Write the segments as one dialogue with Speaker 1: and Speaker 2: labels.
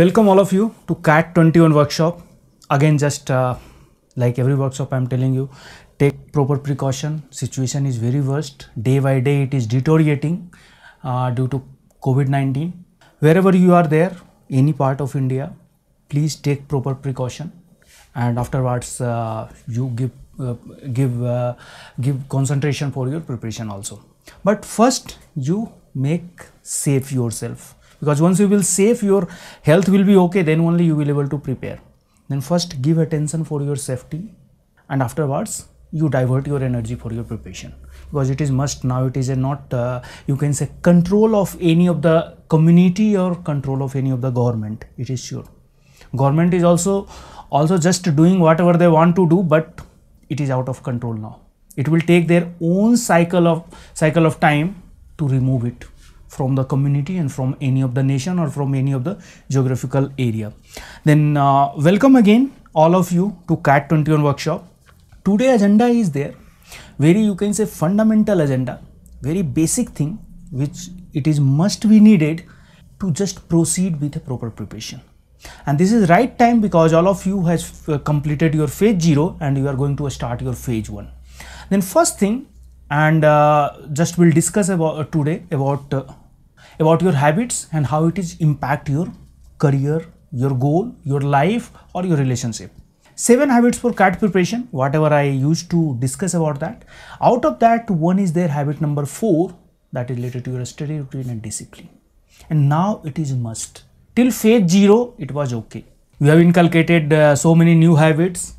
Speaker 1: Welcome all of you to CAT 21 workshop. Again, just uh, like every workshop, I'm telling you, take proper precaution. Situation is very worst. Day by day, it is deteriorating uh, due to COVID-19. Wherever you are there, any part of India, please take proper precaution. And afterwards, uh, you give uh, give uh, give concentration for your preparation also. But first, you make safe yourself because once you will safe your health will be okay then only you will able to prepare then first give attention for your safety and afterwards you divert your energy for your preparation because it is must now it is a not uh, you can say control of any of the community or control of any of the government it is sure government is also also just doing whatever they want to do but it is out of control now it will take their own cycle of cycle of time to remove it from the community and from any of the nation or from any of the geographical area. Then uh, welcome again all of you to CAT 21 workshop. Today agenda is there very you can say fundamental agenda very basic thing which it is must be needed to just proceed with a proper preparation and this is right time because all of you has uh, completed your phase 0 and you are going to start your phase 1 then first thing and uh, just we'll discuss about uh, today about uh, about your habits and how it is impact your career, your goal, your life or your relationship. 7 habits for CAT preparation, whatever I used to discuss about that. Out of that, one is their habit number 4 that is related to your study routine and discipline. And now it is must. Till phase 0, it was okay. You have inculcated uh, so many new habits,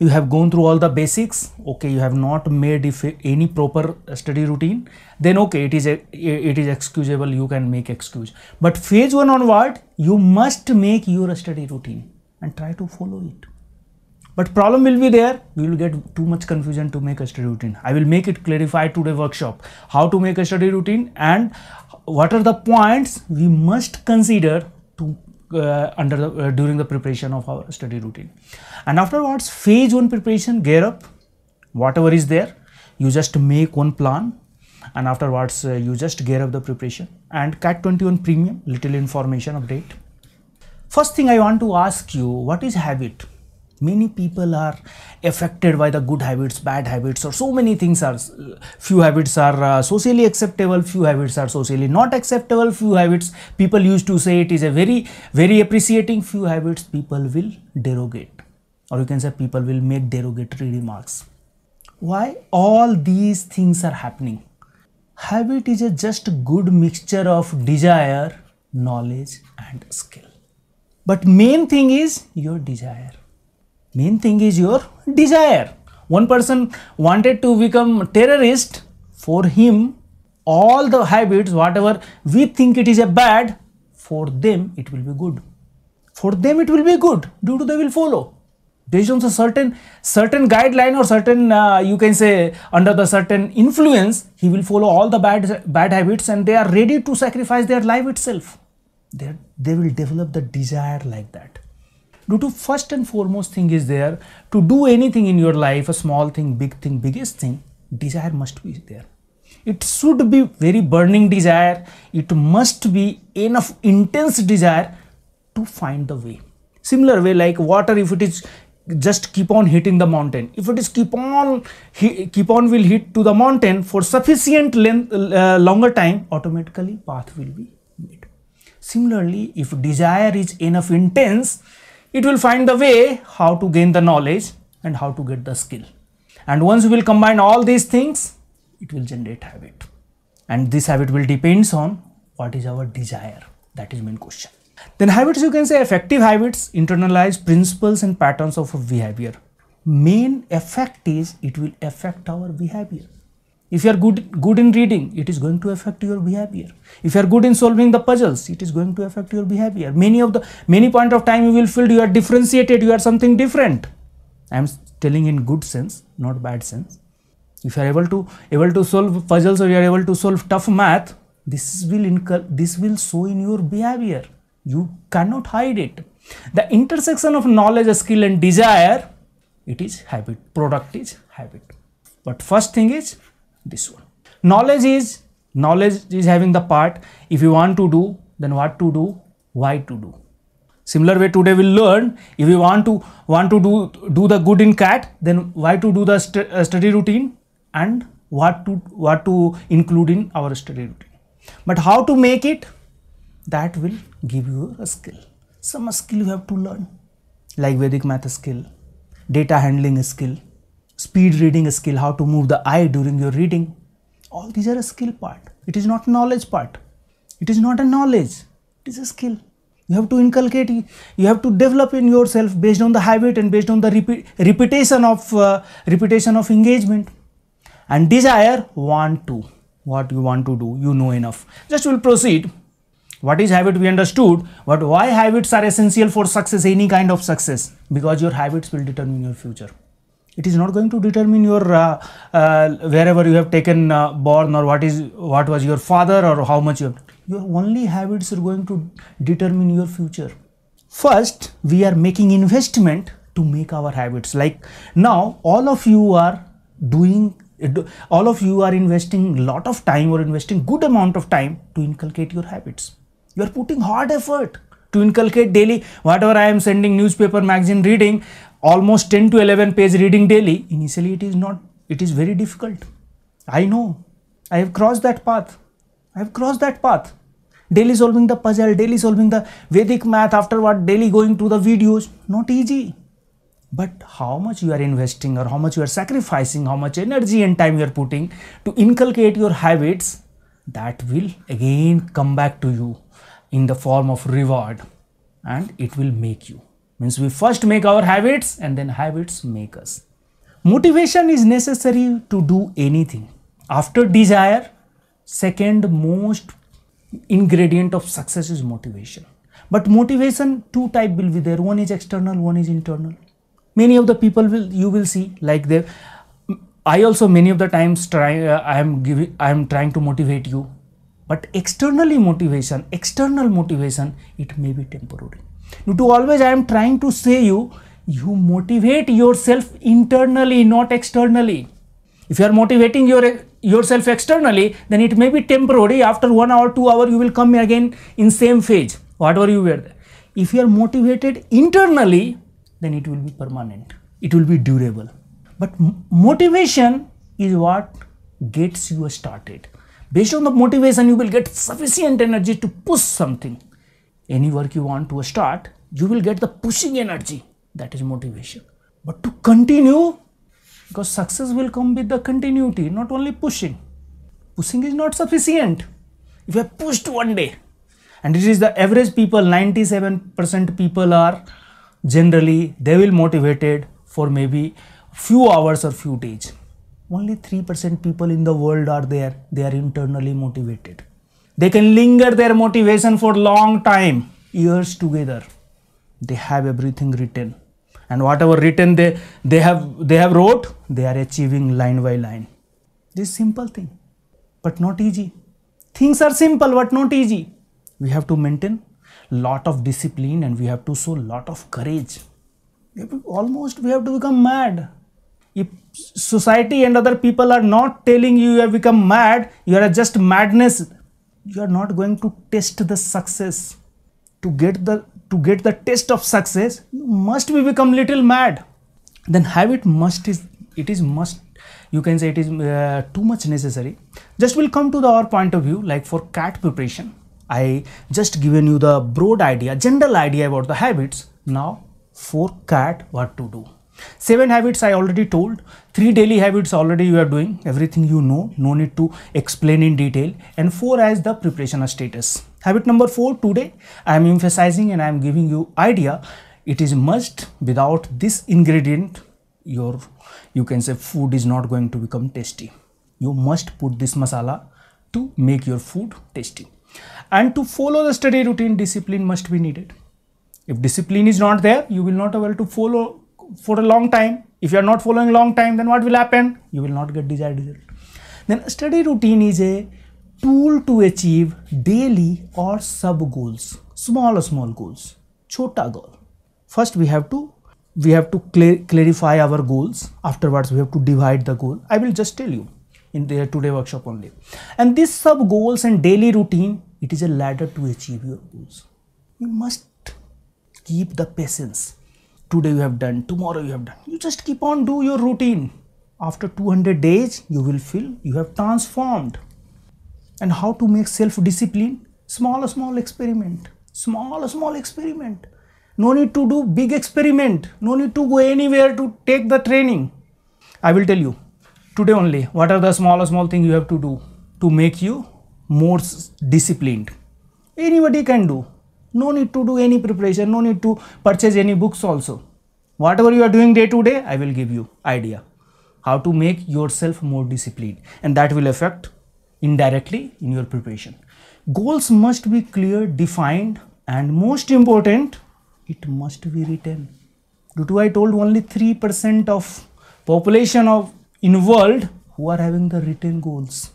Speaker 1: you have gone through all the basics okay you have not made if any proper study routine then okay it is a, it is excusable you can make excuse but phase one onward you must make your study routine and try to follow it but problem will be there you will get too much confusion to make a study routine i will make it clarify today workshop how to make a study routine and what are the points we must consider to uh, under the, uh, during the preparation of our study routine and afterwards phase one preparation gear up whatever is there you just make one plan and afterwards uh, you just gear up the preparation and cat 21 premium little information update first thing i want to ask you what is habit many people are affected by the good habits bad habits or so many things are few habits are uh, socially acceptable few habits are socially not acceptable few habits people used to say it is a very very appreciating few habits people will derogate or you can say people will make derogatory remarks why all these things are happening habit is a just good mixture of desire knowledge and skill but main thing is your desire main thing is your desire one person wanted to become terrorist for him all the habits whatever we think it is a bad for them it will be good for them it will be good due to they will follow based on a certain certain guideline or certain uh, you can say under the certain influence he will follow all the bad bad habits and they are ready to sacrifice their life itself they they will develop the desire like that due to first and foremost thing is there to do anything in your life a small thing big thing biggest thing desire must be there it should be very burning desire it must be enough intense desire to find the way similar way like water if it is just keep on hitting the mountain if it is keep on keep on will hit to the mountain for sufficient length uh, longer time automatically path will be made similarly if desire is enough intense it will find the way how to gain the knowledge and how to get the skill. And once we will combine all these things, it will generate habit. And this habit will depends on what is our desire. That is main question. Then habits, you can say effective habits internalize principles and patterns of behavior. Main effect is it will affect our behavior. If you are good, good in reading, it is going to affect your behavior. If you are good in solving the puzzles, it is going to affect your behavior. Many of the many point of time you will feel you are differentiated, you are something different. I am telling in good sense, not bad sense. If you are able to able to solve puzzles or you are able to solve tough math, this will incur, this will show in your behavior. You cannot hide it. The intersection of knowledge, skill, and desire, it is habit. Product is habit. But first thing is this one. Knowledge is, knowledge is having the part, if you want to do, then what to do, why to do. Similar way today we'll learn, if you want to, want to do, do the good in CAT, then why to do the st uh, study routine and what to, what to include in our study routine. But how to make it, that will give you a skill. Some skill you have to learn, like Vedic math skill, data handling skill, speed reading skill, how to move the eye during your reading. All these are a skill part. It is not knowledge part. It is not a knowledge. It is a skill. You have to inculcate, you have to develop in yourself based on the habit and based on the repeat, repetition of uh, repetition of engagement and desire want to what you want to do you know enough just we'll proceed what is habit we understood but why habits are essential for success any kind of success because your habits will determine your future it is not going to determine your uh, uh, wherever you have taken uh, born or what is what was your father or how much you have your only habits are going to determine your future first we are making investment to make our habits like now all of you are doing all of you are investing lot of time or investing good amount of time to inculcate your habits you are putting hard effort to inculcate daily whatever I am sending newspaper magazine reading almost 10 to 11 page reading daily initially it is not it is very difficult I know I have crossed that path I have crossed that path daily solving the puzzle daily solving the Vedic math After what, daily going to the videos not easy but how much you are investing or how much you are sacrificing how much energy and time you are putting to inculcate your habits that will again come back to you in the form of reward and it will make you means we first make our habits and then habits make us motivation is necessary to do anything after desire second most ingredient of success is motivation but motivation two type will be there one is external one is internal many of the people will you will see like there i also many of the times try uh, i am giving i am trying to motivate you but externally motivation external motivation it may be temporary to always i am trying to say you you motivate yourself internally not externally if you are motivating your yourself externally then it may be temporary after one hour two hour you will come again in same phase whatever you were if you are motivated internally then it will be permanent it will be durable but motivation is what gets you started Based on the motivation, you will get sufficient energy to push something. Any work you want to start, you will get the pushing energy. That is motivation. But to continue, because success will come with the continuity, not only pushing. Pushing is not sufficient. If you have pushed one day, and it is the average people, 97% people are generally, they will motivated for maybe few hours or few days only 3% people in the world are there they are internally motivated they can linger their motivation for long time years together they have everything written and whatever written they they have they have wrote they are achieving line by line this simple thing but not easy things are simple but not easy we have to maintain lot of discipline and we have to show lot of courage almost we have to become mad if society and other people are not telling you you have become mad you are just madness you are not going to test the success to get the to get the test of success you must be become little mad then have it must is it is must you can say it is uh, too much necessary just will come to the our point of view like for cat preparation i just given you the broad idea general idea about the habits now for cat what to do seven habits i already told three daily habits already you are doing everything you know no need to explain in detail and four as the preparation status habit number four today i am emphasizing and i am giving you idea it is must without this ingredient your you can say food is not going to become tasty you must put this masala to make your food tasty and to follow the study routine discipline must be needed if discipline is not there you will not able to follow for a long time. If you are not following long time, then what will happen? You will not get desired result. Then study routine is a tool to achieve daily or sub goals, small small goals, chota goal. First we have to we have to clear clarify our goals afterwards we have to divide the goal i will just tell you in the today workshop only and this sub goals and daily routine it is a ladder to achieve your goals you must keep the patience today you have done tomorrow you have done you just keep on do your routine after 200 days you will feel you have transformed and how to make self discipline small small experiment small small experiment no need to do big experiment no need to go anywhere to take the training i will tell you today only what are the small small thing you have to do to make you more disciplined anybody can do no need to do any preparation, no need to purchase any books also. Whatever you are doing day to day, I will give you idea how to make yourself more disciplined and that will affect indirectly in your preparation. Goals must be clear, defined and most important, it must be written. Due to I told only 3% of population of in world who are having the written goals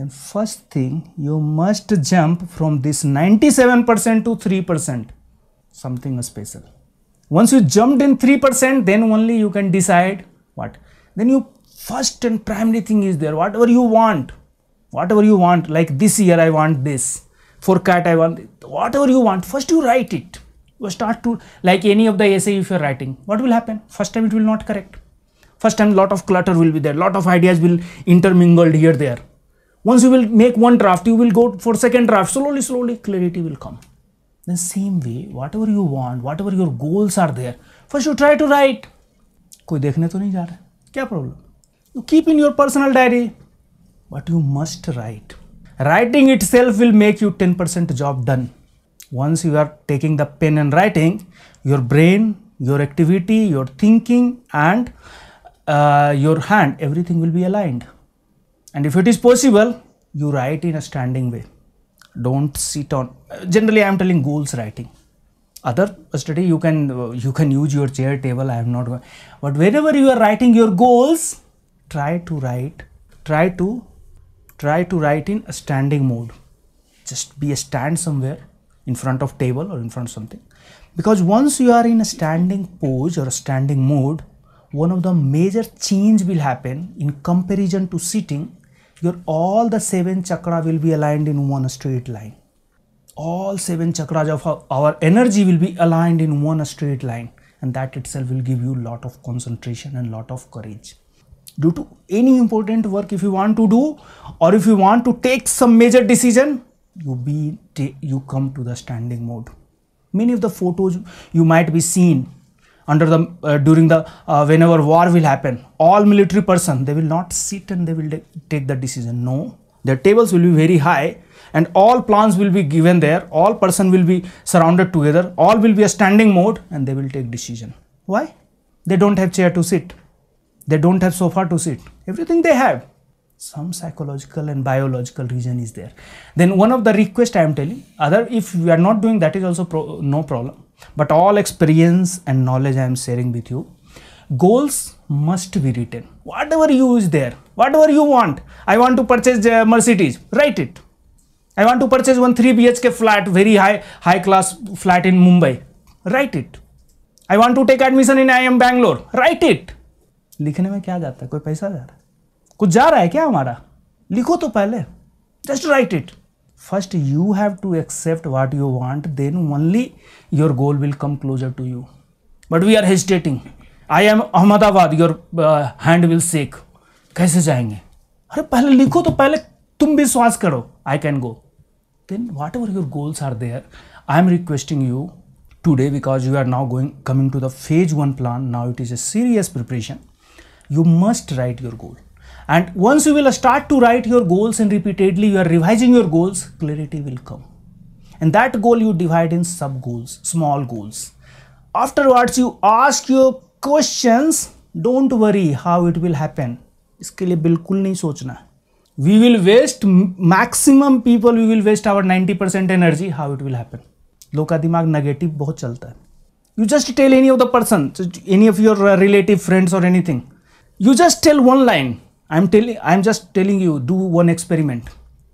Speaker 1: then first thing you must jump from this 97% to 3% something special once you jumped in 3% then only you can decide what then you first and primary thing is there whatever you want whatever you want like this year i want this for cat i want whatever you want first you write it you start to like any of the essay if you're writing what will happen first time it will not correct first time lot of clutter will be there lot of ideas will intermingled here there once you will make one draft, you will go for second draft. Slowly, slowly, clarity will come. The same way, whatever you want, whatever your goals are there, first you try to write. कोई देखने तो नहीं जा रहा क्या problem? You keep in your personal diary, but you must write. Writing itself will make you ten percent job done. once you are taking the pen and writing your brain your activity your thinking and uh, your hand everything will be aligned and if it is possible you write in a standing way don't sit on generally i am telling goals writing other study you can you can use your chair table i am not but whenever you are writing your goals try to write try to try to write in a standing mode just be a stand somewhere in front of table or in front of something because once you are in a standing pose or a standing mode one of the major change will happen in comparison to sitting your all the seven chakra will be aligned in one straight line all seven chakras of our energy will be aligned in one straight line and that itself will give you lot of concentration and lot of courage due to any important work if you want to do or if you want to take some major decision you be you come to the standing mode many of the photos you might be seen under the uh, during the uh, whenever war will happen all military person they will not sit and they will take the decision no their tables will be very high and all plans will be given there all person will be surrounded together all will be a standing mode and they will take decision why they don't have chair to sit they don't have sofa to sit everything they have some psychological and biological reason is there then one of the request i am telling other if we are not doing that is also pro no problem but all experience and knowledge I am sharing with you. Goals must be written. Whatever you is there, whatever you want. I want to purchase uh, Mercedes, write it. I want to purchase one 3 BHK flat, very high, high class flat in Mumbai, write it. I want to take admission in IIM Bangalore, write it. लिखने में क्या जाता है कोई पैसा जा रहा है कुछ जा रहा है क्या हमारा लिखो तो पहले just write it first you have to accept what you want then only your goal will come closer to you but we are hesitating i am ahmedabad your uh, hand will shake कैसे जाएंगे अरे पहले लिखो तो पहले तुम विश्वास करो I can go then whatever your goals are there I am requesting you today because you are now going coming to the phase one plan now it is a serious preparation you must write your goal And once you will start to write your goals and repeatedly you are revising your goals, clarity will come. And that goal you divide in sub goals, small goals. Afterwards, you ask your questions. Don't worry how it will happen. इसके लिए बिल्कुल नहीं सोचना we will waste maximum people we will waste our 90 percent energy how it will happen लोग का दिमाग negative बहुत चलता है you just tell any of the person any of your relative friends और anything you just tell one line i am telling i am just telling you do one experiment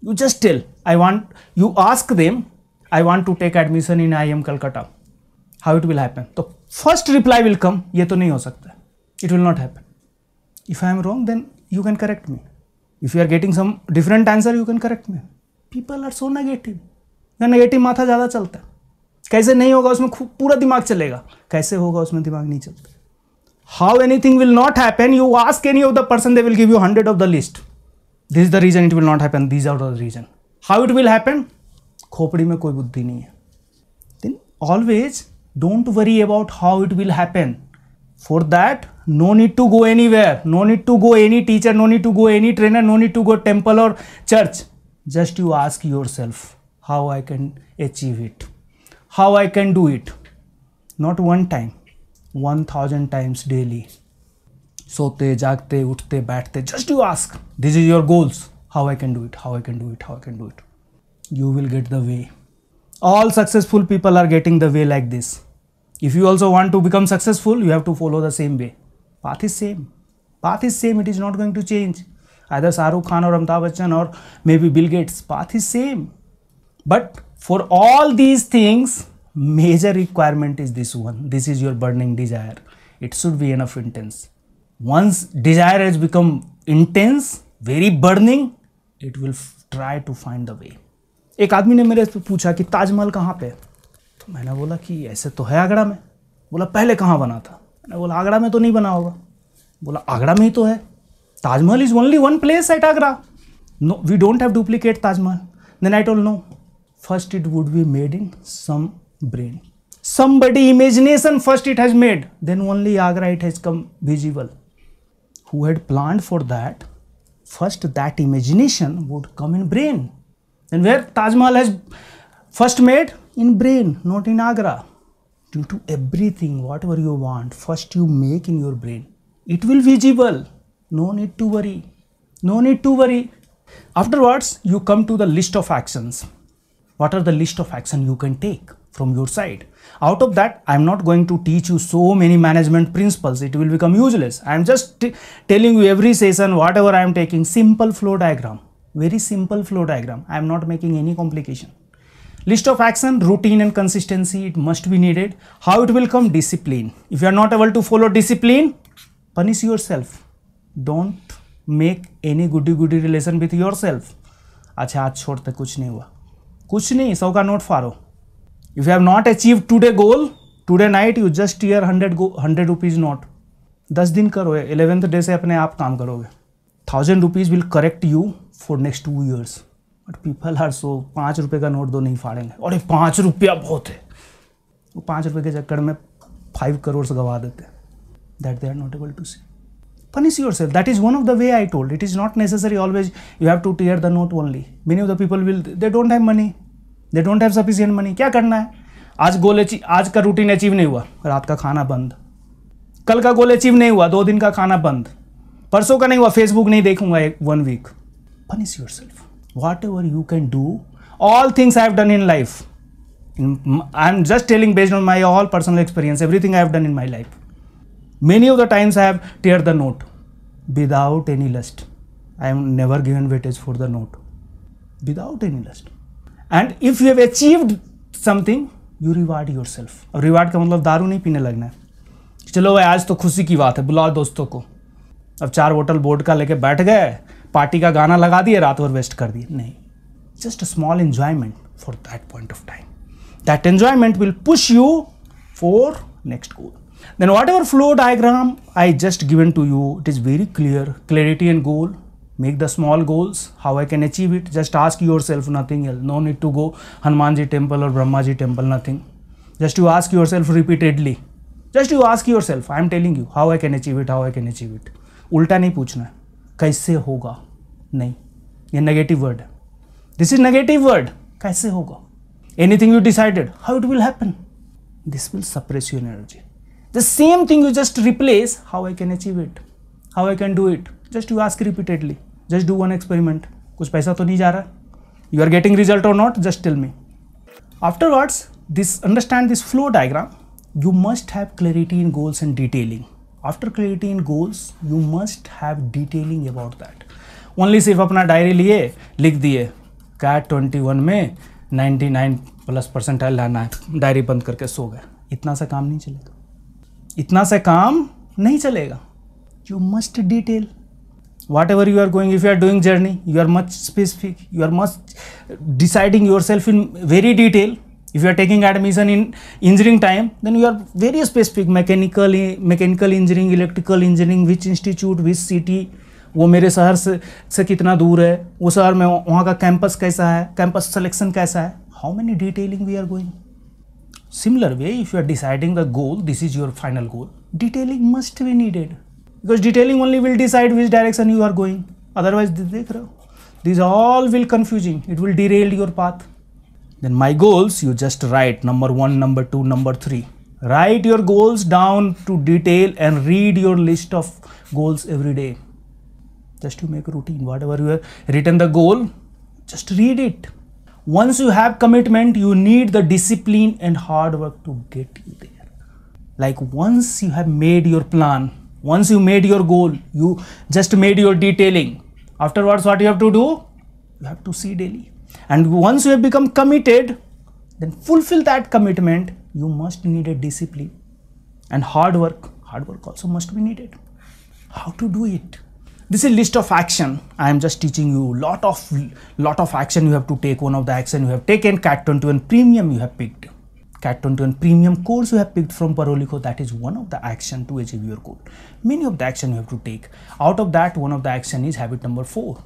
Speaker 1: you just tell i want you ask them i want to take admission in iim calcutta how it will happen तो first reply will come ये तो नहीं हो सकता it will not happen if i am wrong then you can correct me if you are getting some different answer you can correct me people are so negative या negative माथा ज़्यादा चलता है कैसे नहीं होगा उसमें पूरा दिमाग चलेगा कैसे होगा उसमें दिमाग नहीं चलता how anything will not happen you ask any of the person they will give you 100 of the list this is the reason it will not happen these are the reason how it will happen khopdi mein koi buddhi nahi hai then always don't worry about how it will happen for that no need to go anywhere no need to go any teacher no need to go any trainer no need to go temple or church just you ask yourself how i can achieve it how i can do it not one time 1000 times daily. सोते जागते उठते बैठते just you ask this is your goals how I can do it how I can do it how I can do it you will get the way all successful people are getting the way like this if you also want to become successful you have to follow the same way path is same path is same it is not going to change either shahrukh khan or amitabh bachchan or maybe bill gates path is same but for all these things major requirement is this one this is your burning desire it should be enough intense once desire has become intense very burning it will try to find the way एक आदमी ने मेरे से पूछा कि ताजमहल कहाँ पे तो मैंने बोला कि ऐसे तो है आगरा में बोला पहले कहाँ बना था मैंने बोला आगरा में तो नहीं बना होगा बोला आगरा में ही तो है Taj Mahal is only one place at Agra no we don't have duplicate Taj Mahal then I told no first it would be made in some brain somebody imagination first it has made then only agra it has come visible who had planned for that first that imagination would come in brain and where taj mahal has first made in brain not in agra due to everything whatever you want first you make in your brain it will visible no need to worry no need to worry afterwards you come to the list of actions what are the list of action you can take from your side. Out of that, I'm not going to teach you so many management principles. It will become useless. I'm just telling you every session, whatever I'm taking, simple flow diagram, very simple flow diagram. I'm not making any complication. List of action, routine and consistency, it must be needed. How it will come? Discipline. If you are not able to follow discipline, punish yourself. Don't make any goody-goody relation with yourself. अच्छा आज छोड़ते कुछ नहीं हुआ कुछ नहीं सौ का note if you have not achieved today goal today night you just hear 100 go 100 rupees note 10 दिन करो इलेवेंथ डे से अपने आप काम करोगे thousand rupees will correct you for next two years but people are so पाँच रुपये का नोट दो नहीं फाड़ेंगे अरे पाँच रुपया बहुत है वो पाँच रुपये के चक्कर में फाइव करोड़ गवा देते हैं that they are not able to see punish yourself that is one of the way i told it is not necessary always you have to tear the note only many of the people will they don't have money they don't have sufficient money क्या करना है आज goal achieve आज का routine achieve नहीं हुआ रात का खाना बंद कल का गोल अचीव नहीं हुआ दो दिन का खाना बंद परसों का नहीं हुआ फेसबुक नहीं देखूंगा एक one week punish your self whatever you can do all things I have done in life I am just telling based on my all personal experience everything I have done in my life many of the I i have tear the note without any lust i am never given weightage for the note without any lust and if you have achieved something you reward your self और reward का मतलब दारू नहीं पीने लगना है चलो भाई आज तो खुशी की बात है बुलाओ दोस्तों को अब चार बोटल बोर्ड का लेके बैठ गए पार्टी का गाना लगा दिए रात भर वेस्ट कर दिए नहीं just a small enjoyment for that point of time that enjoyment will push you for next goal then whatever flow diagram I just given to you it is very clear clarity and goal make the small goals how i can achieve it just ask yourself nothing else no need to go hanumanji temple or brahmaji temple nothing just you ask yourself repeatedly just you ask yourself i am telling you how i can achieve it how i can achieve it उल्टा नहीं पूछना है कैसे होगा नहीं ये negative word है this is negative word कैसे होगा anything you decided how it will happen this will suppress your energy the same thing you just replace how I can achieve it how I can do it just you ask repeatedly just do one experiment कुछ पैसा तो नहीं जा रहा you are getting result और not just tell me afterwards this understand this flow diagram you must have clarity in goals and detailing after clarity in goals you must have detailing about that only सिर्फ अपना diary लिए लिख दिए CAT twenty one में ninety nine plus percentile लाना है diary बंद करके सो गए इतना सा काम नहीं चलेगा इतना सा काम नहीं चलेगा you must detail whatever you are going if you are doing journey you are much specific you are much deciding your self in very detail if you are taking admission in engineering time then you are very specific mechanical mechanical engineering electrical engineering which institute which city वो मेरे शहर से, से कितना दूर है वो शहर में वहाँ का कैंपस कैसा है कैंपस सेलेक्शन कैसा है how many detailing we are going similar way if you are deciding the goal this is your final goal detailing must be needed because detailing only will decide which direction you are going otherwise these all will confusing it will derail your path then my goals you just write number 1 number 2 number 3 write your goals down to detail and read your list of goals every day just to make a routine whatever you have written the goal just read it once you have commitment you need the discipline and hard work to get you there like once you have made your plan once you made your goal you just made your detailing afterwards what you have to do you have to see daily and once you have become committed then fulfill that commitment you must need a discipline and hard work hard work also must be needed how to do it this is list of action i am just teaching you lot of lot of action you have to take one of the action you have taken cat 21 premium you have picked CAT21 premium course you have picked from Parolico, that is one of the action to achieve your goal. Many of the action you have to take. Out of that, one of the action is habit number four,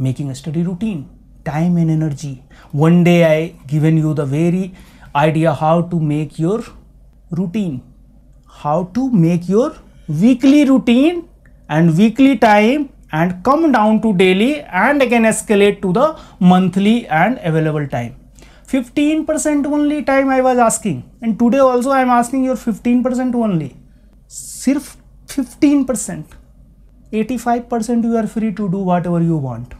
Speaker 1: making a study routine, time and energy. One day I given you the very idea how to make your routine, how to make your weekly routine and weekly time and come down to daily and again escalate to the monthly and available time 15% only time I was asking and today also I am asking your 15% only. Sirf 15%. 85% you are free to do whatever you want.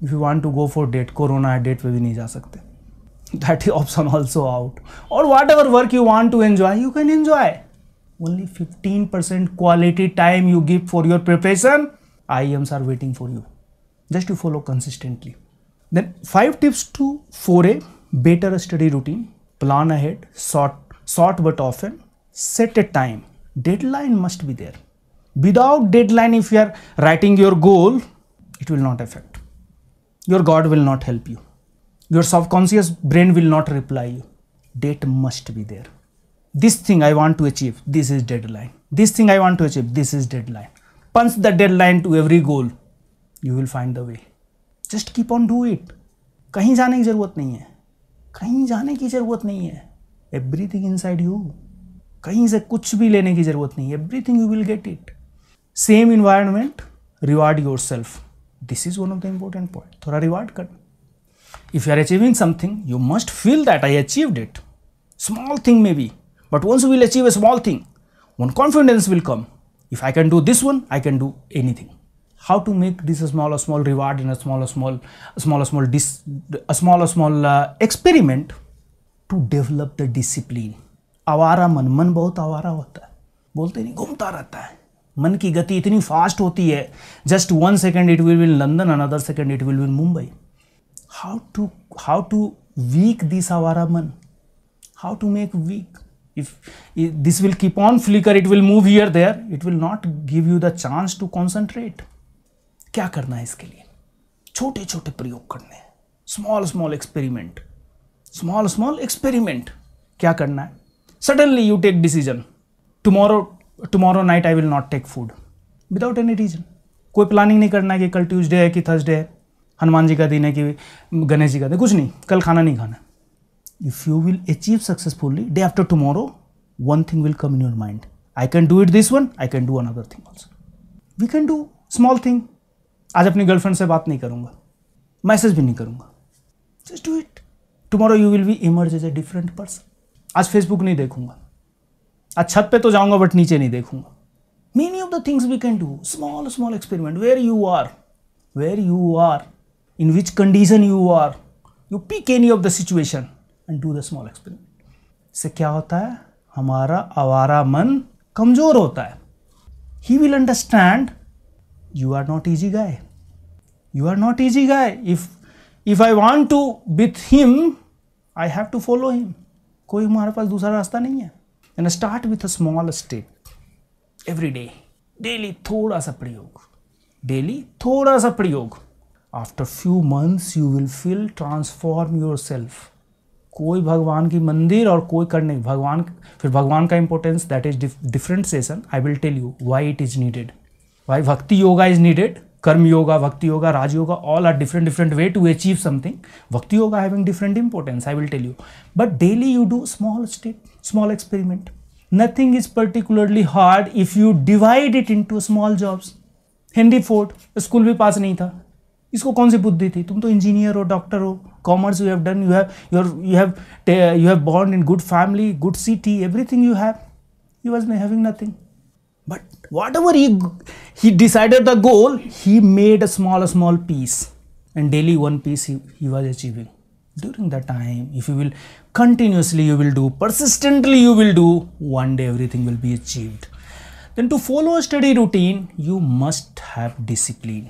Speaker 1: If you want to go for date, corona date पे भी नहीं जा That option also out. Or whatever work you want to enjoy, you can enjoy. Only 15% quality time you give for your preparation, IEMs are waiting for you. Just you follow consistently. Then 5 tips to 4A better study routine plan ahead short short but of an set a time deadline must be there without deadline if you are writing your goal it will not affect your god will not help you your subconscious brain will not reply you date must be there this thing I want to achieve this is deadline this thing I want to achieve this is deadline punch the deadline to every goal you will find the way just keep on do it कहीं जाने की जरूरत नहीं है कहीं जाने की ज़रूरत नहीं है everything inside you कहीं से कुछ भी लेने की ज़रूरत नहीं है everything you will get it same environment reward yourself this is one of the important point थोड़ा रिवार्ड कर if you are achieving something you must feel that I achieved it thing thing maybe but once you achieve achieve small thing one confidence will come if I can do this one I can do anything how to make this a small a small reward and a small a small a small a small dis, a small a small uh, experiment to develop the discipline आवारा मन मन बहुत आवारा होता है बोलते नहीं घूमता रहता है मन की गति इतनी फास्ट होती है just one second it will will London another second it will will Mumbai how to how to weak this आवारा मन how to make weak if, if, this will keep on flicker it will move here there it will not give you the chance to concentrate क्या करना है इसके लिए छोटे छोटे प्रयोग करने हैं small small experiment small small experiment क्या करना है suddenly you take decision tomorrow tomorrow night I will not take food without any reason कोई प्लानिंग नहीं करना है कि कल ट्यूजडे है कि थर्सडे है हनुमान जी का दिन है कि गणेश जी का दिन कुछ नहीं कल खाना नहीं खाना if you will achieve successfully day after tomorrow one thing will come in your mind I can do it this one I can do another thing also we can do small thing आज अपनी girlfriend से बात नहीं करूंगा message भी नहीं करूँगा just do it tomorrow you will be emerge as a different person आज फेसबुक नहीं देखूंगा आज छत पे तो जाऊंगा बट नीचे नहीं देखूंगा many of the things we can do small small experiment where you are where you are in which condition you are you pick any of the situation and do the small experiment इससे क्या होता है हमारा आवारा मन कमज़ोर होता है he will understand you are not easy guy you are not easy guy if if i want to with him i have to follow him कोई हमारे पास दूसरा रास्ता नहीं है and start with a small step every day daily थोड़ा सा प्रयोग daily थोड़ा सा प्रयोग after few months you will feel transform yourself कोई भगवान की मंदिर और कोई करने भगवान फिर भगवान का importance that is different session I will tell you why it is needed भाई bhakti yoga is needed karma yoga bhakti yoga rajyoga all are different different way to achieve something bhakti yoga having different importance I will tell you but daily you do small step small experiment nothing is particularly hard if you divide it into small jobs Hindi फोर्ट school भी पास नहीं था इसको कौन सी बुद्धि थी तुम तो इंजीनियर हो डॉक्टर हो commerce you have done you have your you have you have born in good family good city everything you have you was may having nothing but whatever he he decided the goal he made a small small piece and daily one piece he, he was achieving during that time if you will continuously you will do persistently you will do one day everything will be achieved then to follow a study routine you must have discipline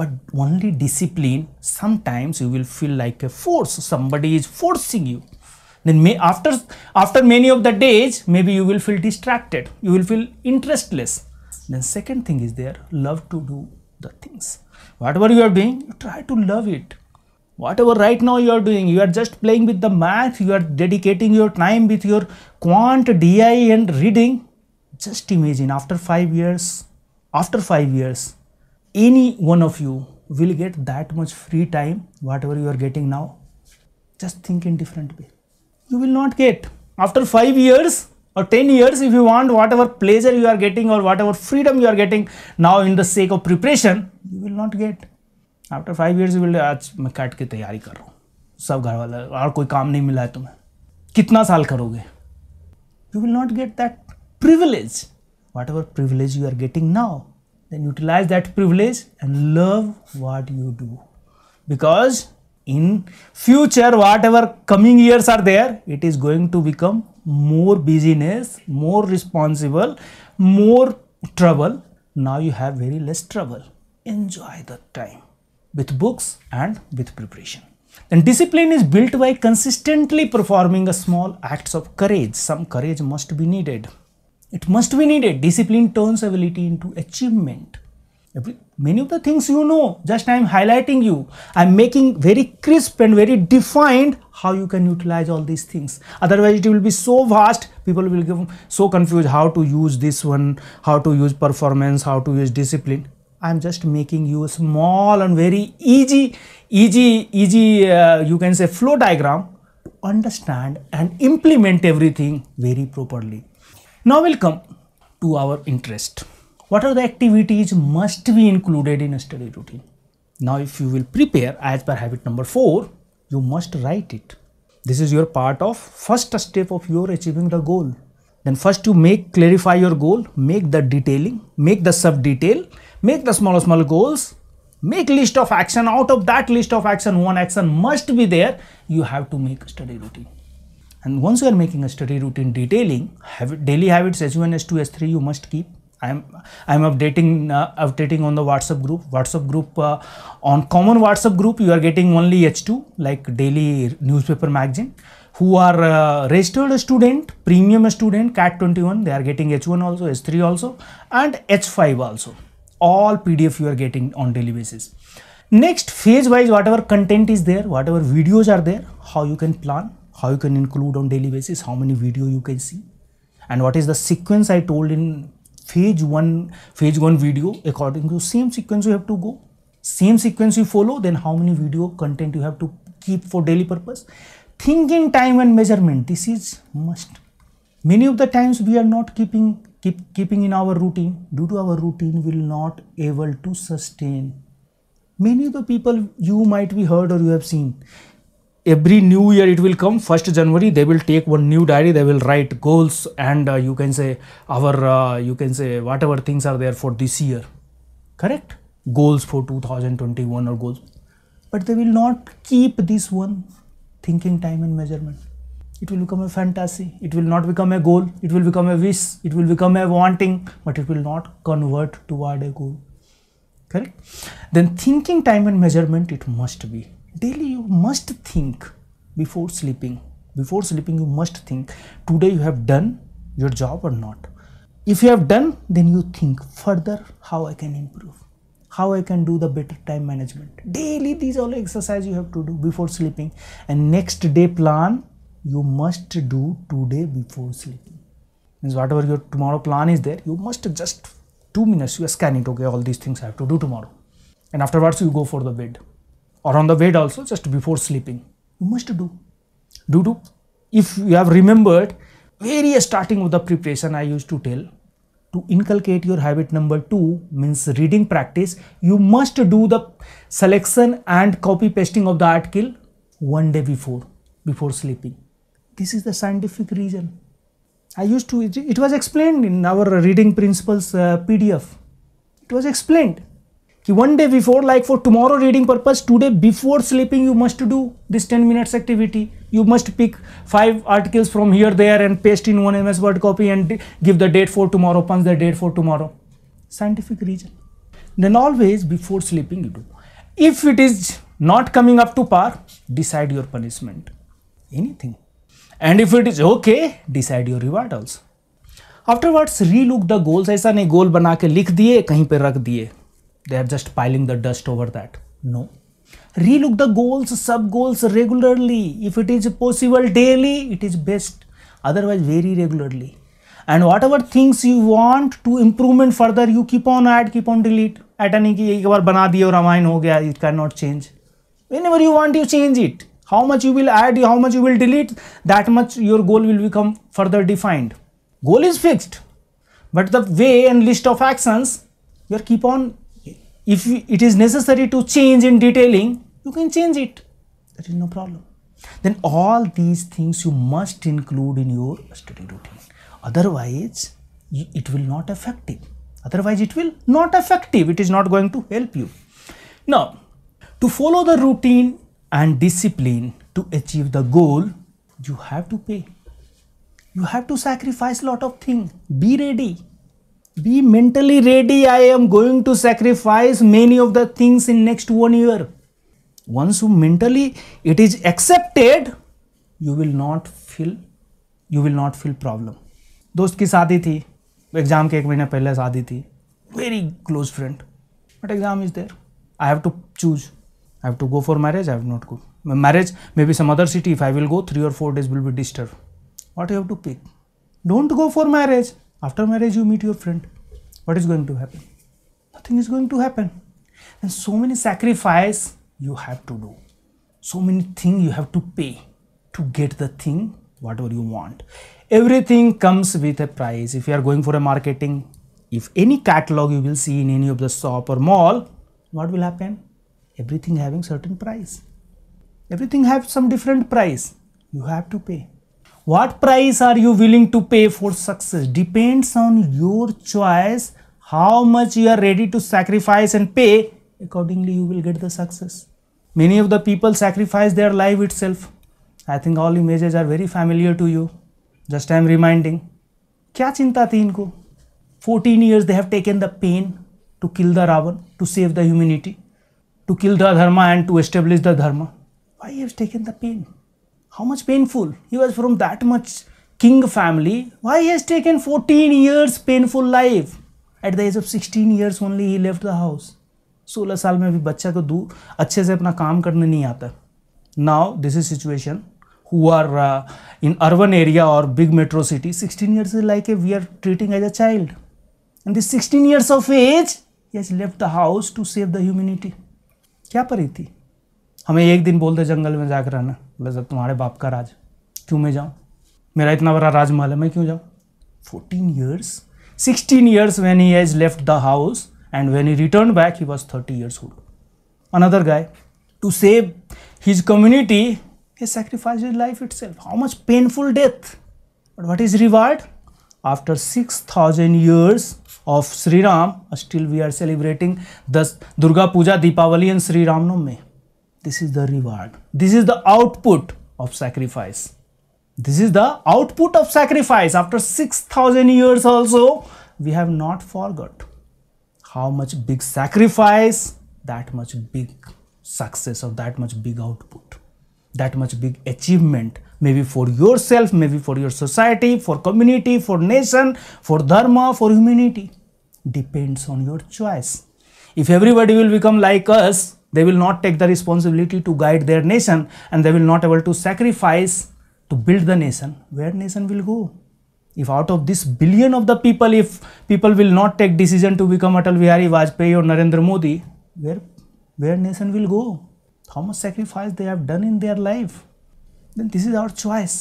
Speaker 1: but only discipline sometimes you will feel like a force somebody is forcing you then may after after many of the days maybe you will feel distracted you will feel interestless then second thing is there love to do the things whatever you are doing you try to love it whatever right now you are doing you are just playing with the math you are dedicating your time with your quant di and reading just imagine after 5 years after 5 years any one of you will get that much free time whatever you are getting now just think in different way you will not get. After 5 years or 10 years, if you want whatever pleasure you are getting or whatever freedom you are getting now in the sake of preparation, you will not get. After 5 years, you will I am preparing for cut. Everyone is working. You will not get How many years will you You will not get that privilege. Whatever privilege you are getting now, then utilize that privilege and love what you do. Because in future whatever coming years are there it is going to become more busyness more responsible more trouble now you have very less trouble enjoy the time with books and with preparation then discipline is built by consistently performing a small acts of courage some courage must be needed it must be needed discipline turns ability into achievement many of the things you know just i'm highlighting you i'm making very crisp and very defined how you can utilize all these things otherwise it will be so vast people will get so confused how to use this one how to use performance how to use discipline i'm just making you a small and very easy easy easy uh, you can say flow diagram to understand and implement everything very properly now we'll come to our interest what are the activities must be included in a study routine? Now, if you will prepare as per habit number 4, you must write it. This is your part of first step of your achieving the goal. Then first you make clarify your goal, make the detailing, make the sub detail, make the smaller small goals, make list of action. Out of that list of action, one action must be there. You have to make a study routine. And once you are making a study routine detailing, daily habits S1, S2, S3 you must keep I'm I'm updating uh, updating on the WhatsApp group. WhatsApp group uh, on common WhatsApp group you are getting only H2 like daily newspaper magazine. Who are uh, registered student, premium student, CAT 21 they are getting H1 also, H3 also, and H5 also. All PDF you are getting on daily basis. Next phase wise whatever content is there, whatever videos are there, how you can plan, how you can include on daily basis, how many video you can see, and what is the sequence I told in phase 1 phase 1 video according to same sequence you have to go same sequence you follow then how many video content you have to keep for daily purpose Thinking time and measurement this is must many of the times we are not keeping keep keeping in our routine due to our routine will not able to sustain many of the people you might be heard or you have seen every new year it will come first january they will take one new diary they will write goals and uh, you can say our uh, you can say whatever things are there for this year correct goals for 2021 or goals but they will not keep this one thinking time and measurement it will become a fantasy it will not become a goal it will become a wish it will become a wanting but it will not convert toward a goal correct then thinking time and measurement it must be daily you must think before sleeping before sleeping you must think today you have done your job or not if you have done then you think further how i can improve how i can do the better time management daily these all exercise you have to do before sleeping and next day plan you must do today before sleeping means whatever your tomorrow plan is there you must just two minutes you are scanning okay all these things i have to do tomorrow and afterwards you go for the bed or on the bed also just before sleeping you must do do do if you have remembered very starting of the preparation i used to tell to inculcate your habit number 2 means reading practice you must do the selection and copy pasting of the article one day before before sleeping this is the scientific reason i used to it was explained in our reading principles uh, pdf it was explained कि one day before like for tomorrow reading purpose today before sleeping you must do this ten minutes activity you must pick five articles from here they there and paste in one M S word copy and give the date for tomorrow punch the date for tomorrow scientific reason then always before sleeping you do if it is not coming up to par decide your punishment any anything and if it is okay decide your reward also afterwards relook the goals ऐसा नहीं गोल बना के लिख दिए कहीं पर रख दिए they are just piling the dust over that no relook the goals sub goals regularly if it is possible daily it is best otherwise very regularly and whatever things you want to improvement further you keep on add keep on delete At any कि एक बार बना दिए it cannot change. Whenever you want, not change it. how much you will add how much you will delete that much your goal will become further defined goal is fixed but the way and list of actions you keep on if it is necessary to change in detailing, you can change it. There is no problem. Then all these things you must include in your study routine. Otherwise, it will not effective. Otherwise, it will not effective. It is not going to help you. Now, to follow the routine and discipline to achieve the goal, you have to pay. You have to sacrifice lot of things. Be ready. be mentally ready i am going to sacrifice many of the things in next one year once you mentally it is accepted you will not feel you will not feel problem दोस्त की शादी थी exam के एक महीने पहले शादी थी very close friend but exam is there I have to choose I have to go for marriage I have not go marriage maybe some other city if i will go 3 or 4 days will be disturbed what you have to pick don't go for marriage after marriage you meet your friend what is going to happen nothing is going to happen and so many sacrifice you have to do so many thing you have to pay to get the thing whatever you want everything comes with a price if you are going for a marketing if any catalog you will see in any of the shop or mall what will happen everything having certain price everything have some different price you have to pay what price are you willing to pay for success depends on your choice how much you are ready to sacrifice and pay accordingly you will get the success many of the people sacrifice their life itself i think all images are very familiar to you just i am reminding क्या चिंता थी इनको 14 years they have taken the pain to kill the ravan to save the humanity to kill the dharma and to establish the dharma why have taken the pain how much painful he was from that much king family why he has taken 14 years painful life at the age of 16 years only he left the house 16 साल में अभी बच्चा को दूर अच्छे से अपना काम करने नहीं आता now this is situation who are in urban area और big metro city sixteen years is like a we are treating as a child and this sixteen years of age he's left the house to save the humanity क्या परी थी हमें एक दिन बोलते जंगल में जाकर आना वैसे तुम्हारे बाप का राज क्यों मैं जाऊँ मेरा इतना बड़ा राजमहल है मैं क्यों जाऊँ fourteen years sixteen years when he has left the house and when he return back he was thirty years old another guy to save his community a sacrifice is life itself how much painful death but what is reward after six thousand years of Shri Ram still we are celebrating the Durga Puja Deepavali and Shri Ram नोम में This is the reward. This is the output of sacrifice. This is the output of sacrifice. After 6000 years also, we have not forgot how much big sacrifice, that much big success or that much big output, that much big achievement, maybe for yourself, maybe for your society, for community, for nation, for dharma, for humanity, depends on your choice. If everybody will become like us, they will not take the responsibility to guide their nation and they will not able to sacrifice to build the nation where nation will go if out of this billion of the people if people will not take decision to become atal bihari vajpayee or narendra modi where where nation will go how much sacrifice they have done in their life then this is our choice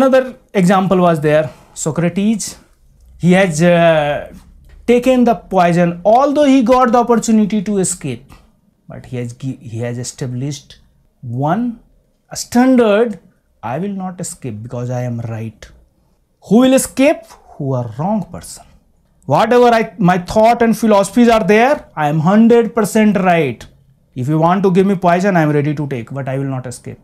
Speaker 1: another example was there socrates he has uh, taken the poison although he got the opportunity to escape but he has he has established one standard I will not escape because I am right. Who will escape? Who are wrong person. Whatever I, my thought and philosophies are there, I am 100% right. If you want to give me poison, I am ready to take, but I will not escape.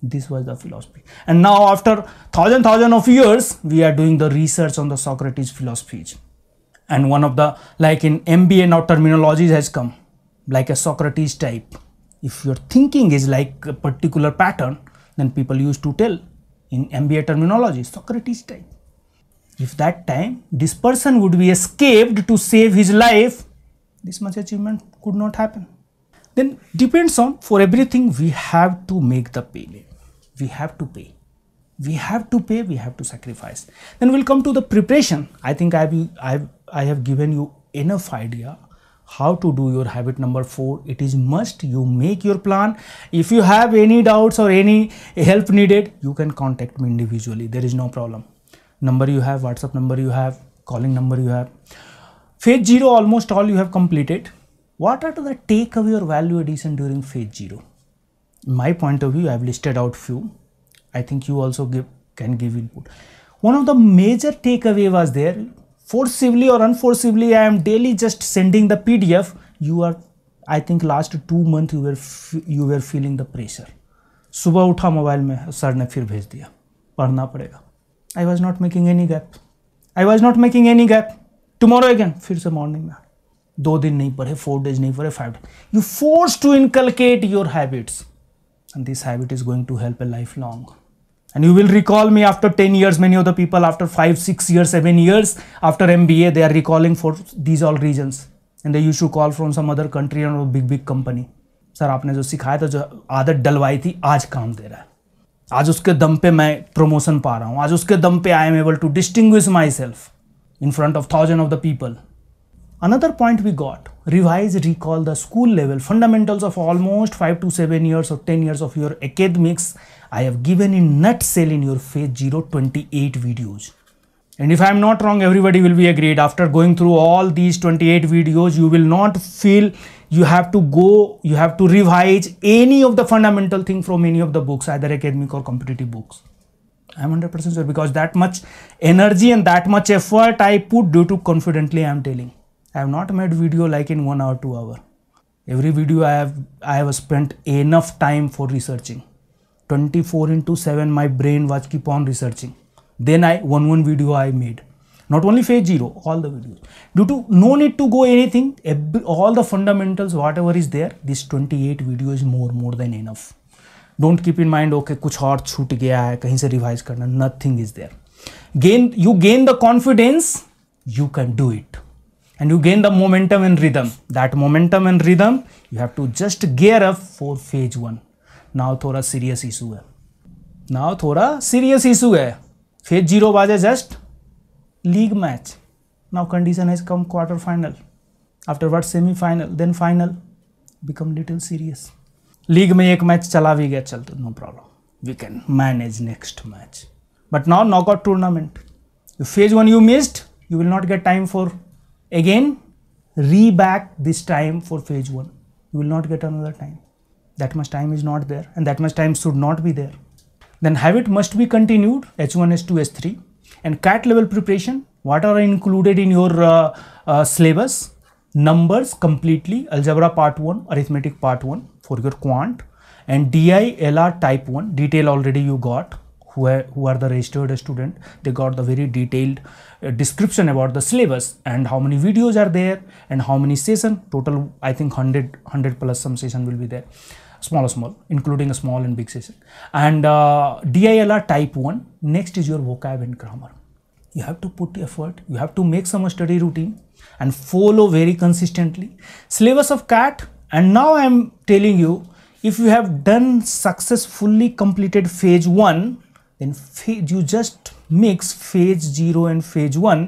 Speaker 1: This was the philosophy. And now after thousand thousand of years, we are doing the research on the Socrates philosophies. And one of the, like in MBA now terminologies has come like a Socrates type. If your thinking is like a particular pattern, then people used to tell in MBA terminology, Socrates type. If that time this person would be escaped to save his life, this much achievement could not happen. Then depends on for everything we have to make the payment. We have to pay. We have to pay, we have to sacrifice. Then we'll come to the preparation. I think I've, I've, I have given you enough idea how to do your habit number four it is must you make your plan if you have any doubts or any help needed you can contact me individually there is no problem number you have whatsapp number you have calling number you have phase zero almost all you have completed what are the takeaway or value addition during phase zero my point of view i have listed out few i think you also give can give input one of the major takeaway was there forcibly और unforcibly I am daily just sending the P D F you are I think last two month you were you were feeling the pressure सुबह उठा mobile में sir ने फिर भेज दिया पढ़ना पड़ेगा I was not making any gap I was not making any gap tomorrow again फिर से मॉर्निंग में दो दिन नहीं पढ़े फोर डेज नहीं पढ़े five days you force to inculcate your habits and this habit is going to help a lifelong and you will recall me after 10 years many other people after 5 6 years 7 years after mba they are recalling for these all reasons. and they used to call from some other country and big big company sir आपने जो सिखाया था जो आदत I am आज काम दे रहा है आज उसके दम पे मैं प्रमोशन पा रहा हूँ आज उसके दम पे I am able to distinguish myself in front of thousand of the people another point we got revise recall the school level fundamentals of almost 5 to 7 years or 10 years of your academics I have given in nutshell in your phase 0 28 videos. And if I am not wrong, everybody will be agreed. After going through all these 28 videos, you will not feel you have to go, you have to revise any of the fundamental thing from any of the books, either academic or competitive books. I'm 100% sure because that much energy and that much effort I put due to confidently I'm telling. I have not made video like in one hour, two hour. Every video I have, I have spent enough time for researching. 24 into 7 my brain was keep on researching then i one one video i made not only phase 0 all the videos due to no need to go anything every, all the fundamentals whatever is there this 28 video is more more than enough don't keep in mind okay kuch aur छूट gaya hai, kahin se revise karna. Nothing is there. Gain you gain the confidence, you can do it. and you gain the momentum and rhythm that momentum and rhythm you have to just gear up for phase 1 now थोड़ा serious issue है नाव थोड़ा serious issue है फिर zero बाजे just league match now condition has come quarter final afterward final then final become little serious league में एक match चला भी गया चल तो no problem we can manage next match but now knockout tournament phase one you missed you will not get time for again re back this time for phase one you will not get another time that much time is not there and that much time should not be there. Then habit must be continued H1, H2, H3 and CAT level preparation what are included in your uh, uh, syllabus numbers completely algebra part 1 arithmetic part 1 for your quant and DILR type 1 detail already you got who are, who are the registered student they got the very detailed uh, description about the syllabus and how many videos are there and how many session total i think 100 100 plus some session will be there small small, including a small and big session. And uh, DILR type 1, next is your vocab and grammar. You have to put effort, you have to make some study routine and follow very consistently. Slavers of CAT, and now I am telling you, if you have done successfully completed phase 1, then phase, you just mix phase 0 and phase 1.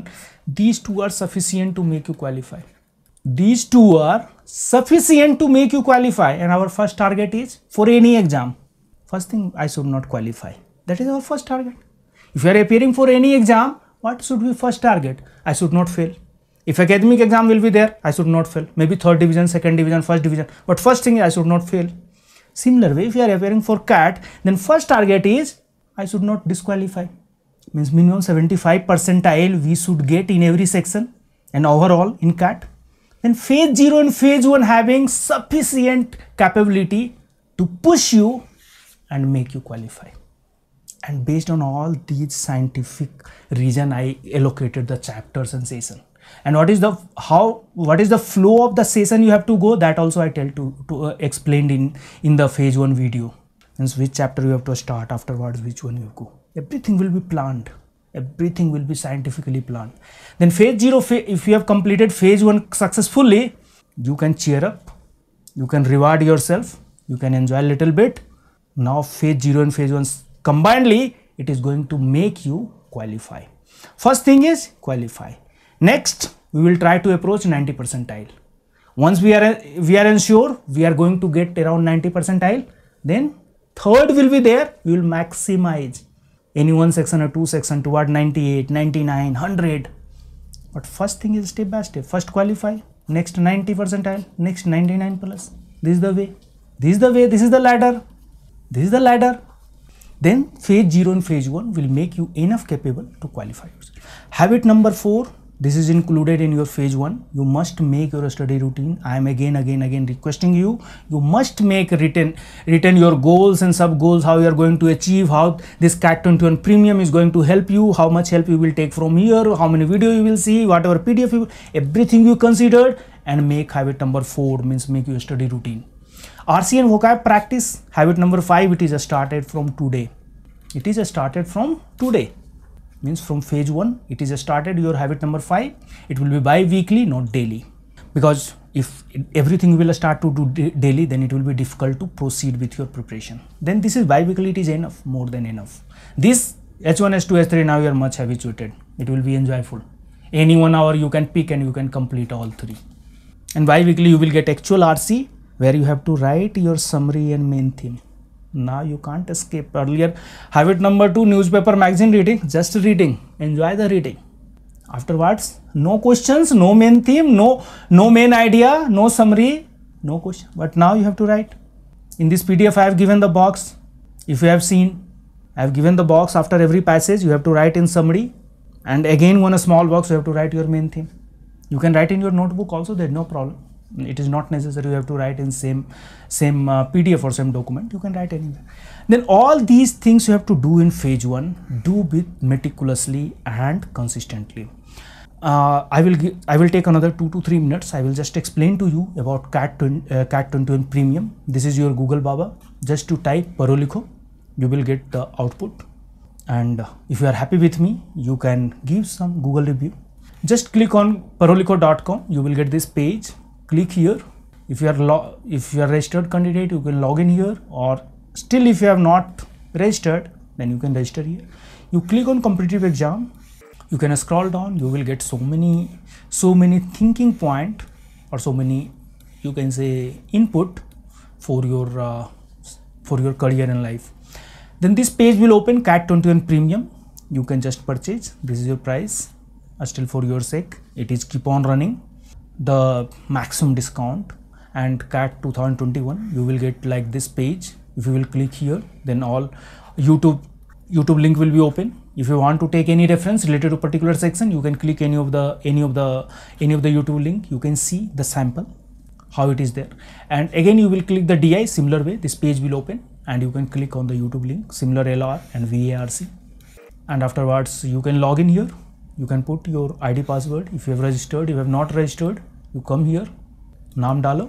Speaker 1: These two are sufficient to make you qualify. These two are sufficient to make you qualify and our first target is for any exam first thing I should not qualify that is our first target if you are appearing for any exam what should be first target I should not fail if academic exam will be there I should not fail maybe third division second division first division but first thing I should not fail similar way if you are appearing for CAT then first target is I should not disqualify means minimum 75 percentile we should get in every section and overall in CAT then phase 0 and phase 1 having sufficient capability to push you and make you qualify and based on all these scientific reason i allocated the chapters and session and what is the how what is the flow of the session you have to go that also i tell to, to uh, explained in in the phase 1 video And which chapter you have to start afterwards which one you go everything will be planned everything will be scientifically planned then phase 0 if you have completed phase 1 successfully you can cheer up you can reward yourself you can enjoy a little bit now phase 0 and phase 1 combinedly it is going to make you qualify first thing is qualify next we will try to approach 90 percentile once we are we are sure we are going to get around 90 percentile then third will be there we will maximize any one section or two section toward 98 99 100 but first thing is step by step first qualify next 90 percentile next 99 plus this is the way this is the way this is the ladder this is the ladder then phase 0 and phase 1 will make you enough capable to qualify yourself habit number 4 this is included in your phase one you must make your study routine i am again again again requesting you you must make written written your goals and sub goals how you are going to achieve how this cat 21 premium is going to help you how much help you will take from here how many video you will see whatever pdf you, everything you considered and make habit number four means make your study routine rcn vocab practice habit number five it is started from today it is started from today means from phase 1 it is started your habit number 5 it will be bi-weekly not daily because if everything will start to do daily then it will be difficult to proceed with your preparation then this is bi-weekly it is enough more than enough this h1 h2 h3 now you are much habituated it will be enjoyable any one hour you can pick and you can complete all three and bi-weekly you will get actual rc where you have to write your summary and main theme now you can't escape earlier habit number two newspaper magazine reading just reading enjoy the reading afterwards no questions no main theme no no main idea no summary no question but now you have to write in this pdf i have given the box if you have seen i have given the box after every passage you have to write in summary and again on a small box you have to write your main theme you can write in your notebook also there no problem it is not necessary you have to write in same same uh, pdf or same document you can write anywhere then all these things you have to do in phase one do with meticulously and consistently uh, I will give, I will take another two to three minutes. I will just explain to you about CAT uh, CAT 21 Premium. This is your Google Baba. Just to type Parolikho, you will get the output. And uh, if you are happy with me, you can give some Google review. Just click on parolico.com You will get this page click here if you are if you are registered candidate you can log in here or still if you have not registered then you can register here you click on competitive exam you can scroll down you will get so many so many thinking point or so many you can say input for your uh, for your career and life then this page will open cat 21 premium you can just purchase this is your price uh, still for your sake it is keep on running the maximum discount and cat 2021 you will get like this page if you will click here then all youtube youtube link will be open if you want to take any reference related to particular section you can click any of the any of the any of the youtube link you can see the sample how it is there and again you will click the di similar way this page will open and you can click on the youtube link similar lr and varc and afterwards you can log in here you can put your id password if you have registered you have not registered you come here name dalo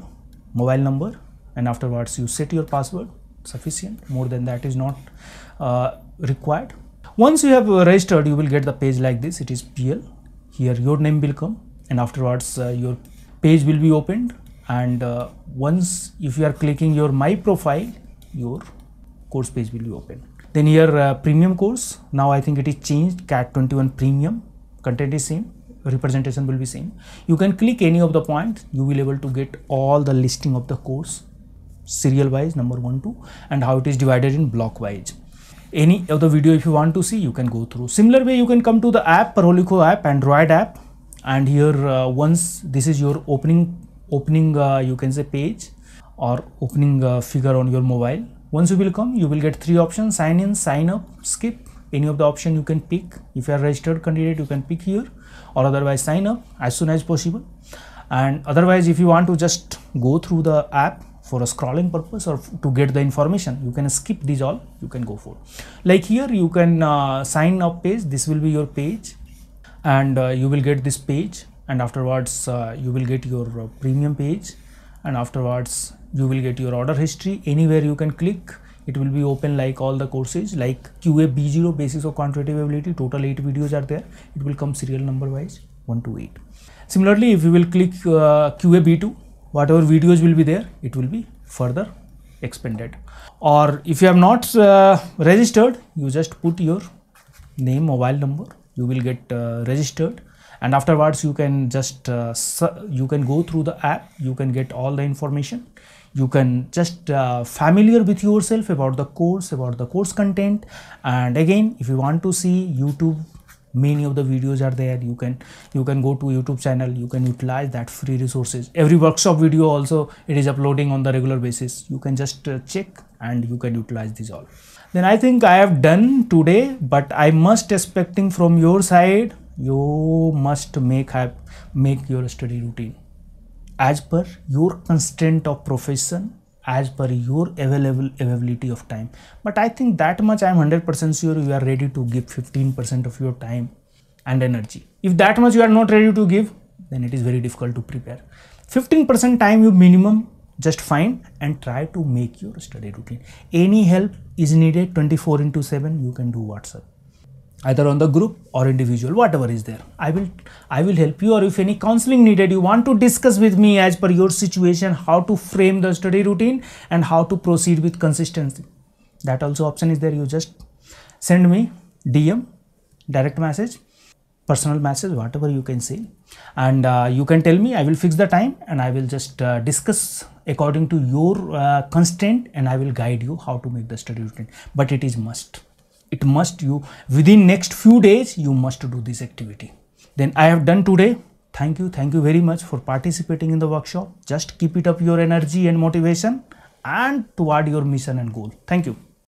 Speaker 1: mobile number and afterwards you set your password sufficient more than that is not uh, required once you have registered you will get the page like this it is pl here your name will come and afterwards uh, your page will be opened and uh, once if you are clicking your my profile your course page will be open then here uh, premium course now i think it is changed cat 21 premium content is same representation will be same you can click any of the point you will able to get all the listing of the course serial wise number one two and how it is divided in block wise any of the video if you want to see you can go through similar way you can come to the app parolico app android app and here uh, once this is your opening opening uh, you can say page or opening uh, figure on your mobile once you will come you will get three options sign in sign up skip any of the option you can pick if you are registered candidate you can pick here or otherwise sign up as soon as possible and otherwise if you want to just go through the app for a scrolling purpose or to get the information you can skip these all you can go for like here you can uh, sign up page this will be your page and uh, you will get this page and afterwards uh, you will get your uh, premium page and afterwards you will get your order history anywhere you can click it will be open like all the courses like qa b0 basics of quantitative ability total eight videos are there it will come serial number wise 1 to 8 similarly if you will click uh, qa b2 whatever videos will be there it will be further expanded or if you have not uh, registered you just put your name mobile number you will get uh, registered and afterwards you can just uh, you can go through the app you can get all the information you can just uh, familiar with yourself about the course about the course content and again if you want to see youtube many of the videos are there you can you can go to youtube channel you can utilize that free resources every workshop video also it is uploading on the regular basis you can just uh, check and you can utilize these all then i think i have done today but i must expecting from your side you must make have make your study routine as per your constraint of profession as per your available availability of time but i think that much i'm 100% sure you are ready to give 15% of your time and energy if that much you are not ready to give then it is very difficult to prepare 15% time you minimum just fine and try to make your study routine any help is needed 24 into 7 you can do whatsapp either on the group or individual whatever is there i will i will help you or if any counseling needed you want to discuss with me as per your situation how to frame the study routine and how to proceed with consistency that also option is there you just send me dm direct message personal message whatever you can say and uh, you can tell me i will fix the time and i will just uh, discuss according to your uh, constraint and i will guide you how to make the study routine but it is must it must you within next few days you must do this activity then i have done today thank you thank you very much for participating in the workshop just keep it up your energy and motivation and toward your mission and goal thank you